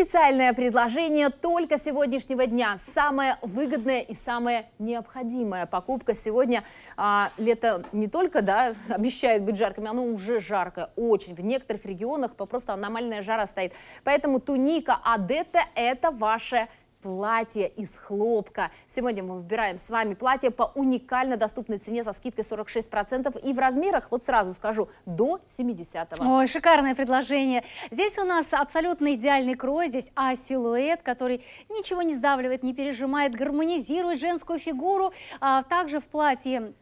Специальное предложение только сегодняшнего дня. Самая выгодная и самая необходимая покупка сегодня. А, лето не только да, обещает быть жарким, оно уже жарко, очень. В некоторых регионах просто аномальная жара стоит. Поэтому туника Адетта – это ваше платье из хлопка. Сегодня мы выбираем с вами платье по уникально доступной цене со скидкой 46% и в размерах, вот сразу скажу, до 70 -го. Ой, шикарное предложение. Здесь у нас абсолютно идеальный крой, здесь А-силуэт, который ничего не сдавливает, не пережимает, гармонизирует женскую фигуру. А также в платье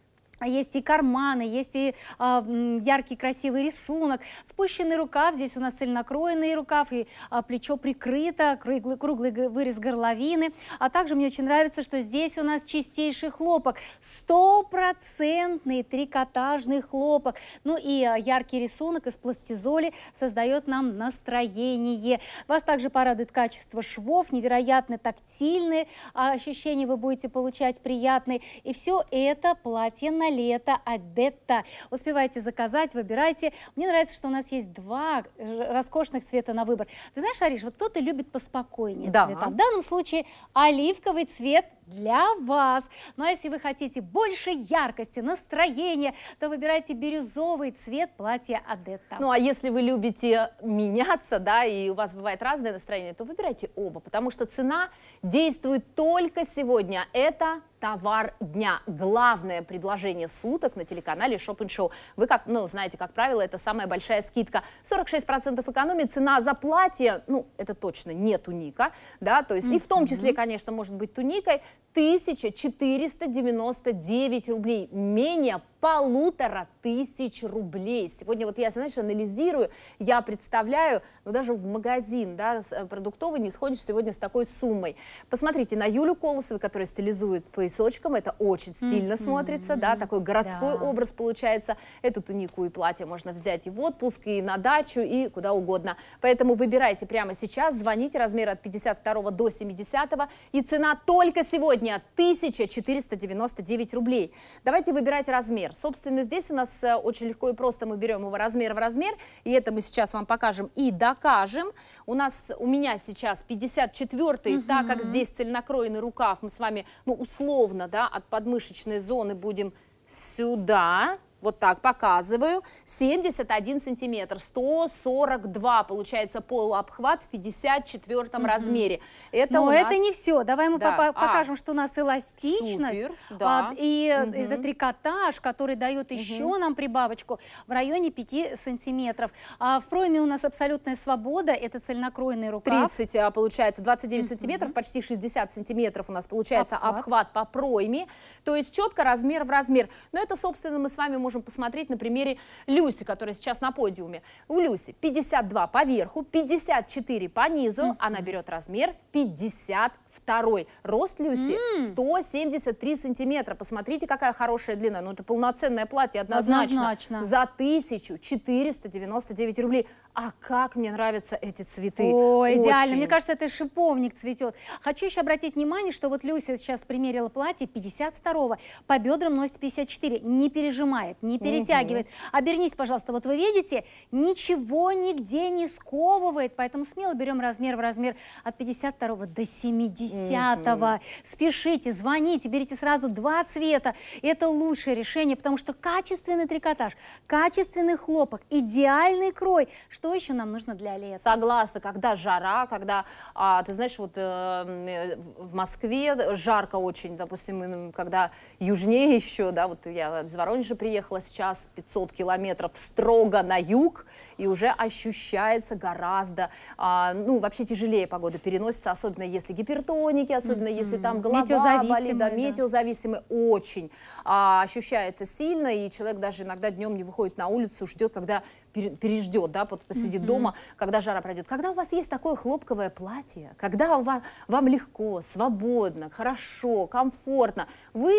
а есть и карманы, есть и э, яркий красивый рисунок, спущенный рукав, здесь у нас цельнокроенный рукав, и э, плечо прикрыто, круглый, круглый вырез горловины. А также мне очень нравится, что здесь у нас чистейший хлопок, стопроцентный трикотажный хлопок. Ну и э, яркий рисунок из пластизоли создает нам настроение. Вас также порадует качество швов, невероятно тактильные ощущения вы будете получать приятные. И все это платье на лето Адетта. Успевайте заказать, выбирайте. Мне нравится, что у нас есть два роскошных цвета на выбор. Ты знаешь, Ариш, вот кто-то любит поспокойнее да. цвета. В данном случае оливковый цвет – для вас. Ну а если вы хотите больше яркости, настроения, то выбирайте бирюзовый цвет платья Адетта. Ну а если вы любите меняться, да, и у вас бывает разное настроение, то выбирайте оба, потому что цена действует только сегодня. Это товар дня. Главное предложение суток на телеканале Shop Show. Вы, как, ну, знаете, как правило, это самая большая скидка. 46% экономии, цена за платье, ну, это точно не туника, да, то есть, mm -hmm. и в том числе, конечно, может быть туникой, 1499 рублей. Менее полутора тысяч рублей. Сегодня вот я, знаешь, анализирую, я представляю, ну даже в магазин, да, э, продуктовый не сходишь сегодня с такой суммой. Посмотрите на Юлю Колосову, которая стилизует поясочком, это очень стильно mm -hmm. смотрится, да, такой городской да. образ получается. Эту тунику и платье можно взять и в отпуск, и на дачу, и куда угодно. Поэтому выбирайте прямо сейчас, звоните, размер от 52 до 70, и цена только сегодня 1499 рублей. Давайте выбирать размер размер. Собственно, здесь у нас э, очень легко и просто мы берем его размер в размер, и это мы сейчас вам покажем и докажем. У нас, у меня сейчас 54-й, угу. так как здесь цельнокроенный рукав, мы с вами, ну, условно, да, от подмышечной зоны будем сюда, вот так показываю, 71 сантиметр, 142 получается полуобхват в 54 mm -hmm. размере. Это Но нас... это не все, давай мы да. по а, покажем, что у нас эластичность Супер, да. а, и mm -hmm. это трикотаж, который дает еще mm -hmm. нам прибавочку в районе 5 сантиметров. А в пройме у нас абсолютная свобода, это цельнокроенный рукав. 30 а, получается, 29 mm -hmm. сантиметров, почти 60 сантиметров у нас получается обхват, обхват по пройме, то есть четко размер в размер. Но это, собственно, мы с вами можем можем посмотреть на примере Люси, которая сейчас на подиуме. У Люси 52 по верху, 54 по низу, mm -hmm. она берет размер 50 второй. Рост Люси 173 сантиметра. Посмотрите, какая хорошая длина. Ну, это полноценное платье однозначно. однозначно. За 1499 рублей. А как мне нравятся эти цветы. Ой, Очень. идеально. Мне кажется, это шиповник цветет. Хочу еще обратить внимание, что вот Люся сейчас примерила платье 52-го. По бедрам носит 54. Не пережимает, не перетягивает. Угу. Обернись, пожалуйста. Вот вы видите, ничего нигде не сковывает. Поэтому смело берем размер в размер от 52 до 70. 10-го. Спешите, звоните, берите сразу два цвета. Это лучшее решение, потому что качественный трикотаж, качественный хлопок, идеальный крой. Что еще нам нужно для лета? Согласна, когда жара, когда, а, ты знаешь, вот э, в Москве жарко очень, допустим, когда южнее еще, да, вот я из Воронежа приехала сейчас, 500 километров строго на юг, и уже ощущается гораздо, а, ну, вообще тяжелее погода переносится, особенно если гипертония, гипертоники, особенно mm-hmm. если там голова болит, да, метеозависимые, да. очень а, ощущается сильно, и человек даже иногда днем не выходит на улицу, ждет, когда переждет, да, вот посидит mm-hmm. дома, когда жара пройдет. Когда у вас есть такое хлопковое платье, когда у вас, вам легко, свободно, хорошо, комфортно, вы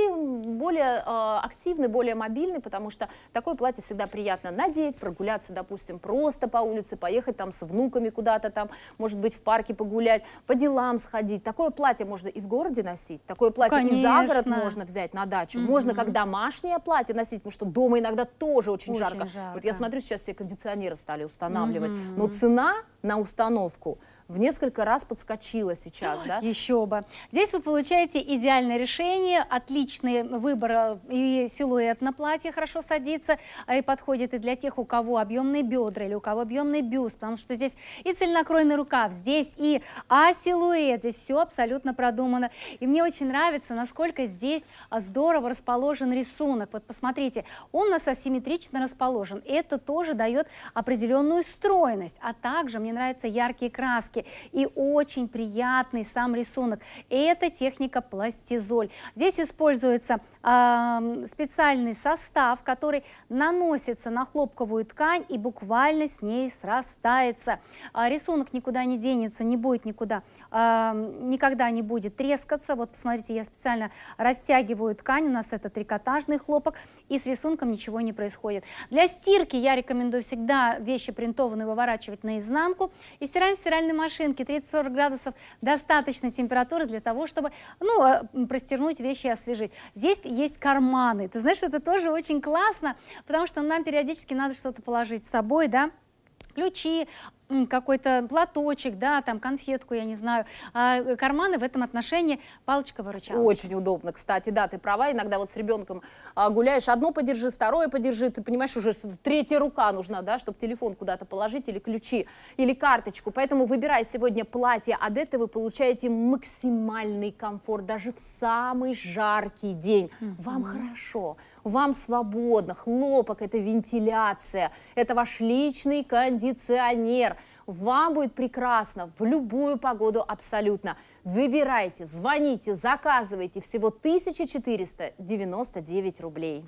более э, активны, более мобильны, потому что такое платье всегда приятно надеть, прогуляться, допустим, просто по улице, поехать там с внуками куда-то там, может быть, в парке погулять, по делам сходить. Такое платье можно и в городе носить, такое платье Конечно. и за город можно взять на дачу, mm-hmm. можно как домашнее платье носить, потому что дома иногда тоже очень, очень жарко. жарко. Вот я смотрю сейчас все кондиционеры стали устанавливать. Угу. Но цена на установку в несколько раз подскочила сейчас, да? Еще бы. Здесь вы получаете идеальное решение, отличный выбор э, и силуэт на платье хорошо садится, а и подходит и для тех, у кого объемные бедра или у кого объемный бюст, потому что здесь и цельнокройный рукав, здесь и а-силуэт, здесь все абсолютно продумано. И мне очень нравится, насколько здесь а, здорово расположен рисунок. Вот посмотрите, он у нас асимметрично расположен. Это тоже дает придает определенную стройность, а также мне нравятся яркие краски и очень приятный сам рисунок. Это техника пластизоль. Здесь используется э, специальный состав, который наносится на хлопковую ткань и буквально с ней срастается. Э, рисунок никуда не денется, не будет никуда, э, никогда не будет трескаться. Вот посмотрите, я специально растягиваю ткань, у нас это трикотажный хлопок, и с рисунком ничего не происходит. Для стирки я рекомендую рекомендую всегда вещи принтованные выворачивать наизнанку. И стираем в стиральной машинке 30-40 градусов достаточной температуры для того, чтобы ну, а, простернуть вещи и освежить. Здесь есть карманы. Ты знаешь, это тоже очень классно, потому что нам периодически надо что-то положить с собой, да, ключи, какой-то платочек, да, там конфетку, я не знаю. А э, карманы в этом отношении палочка-выручалочка. Очень удобно, кстати, да, ты права. Иногда вот с ребенком а, гуляешь, одно подержи, второе подержи, ты понимаешь, уже третья рука нужна, да, чтобы телефон куда-то положить или ключи, или карточку. Поэтому выбирая сегодня платье от этого вы получаете максимальный комфорт даже в самый жаркий день. Mm -hmm. Вам хорошо, вам свободно, хлопок – это вентиляция, это ваш личный кондиционер. Вам будет прекрасно в любую погоду абсолютно. Выбирайте, звоните, заказывайте. Всего 1499 рублей.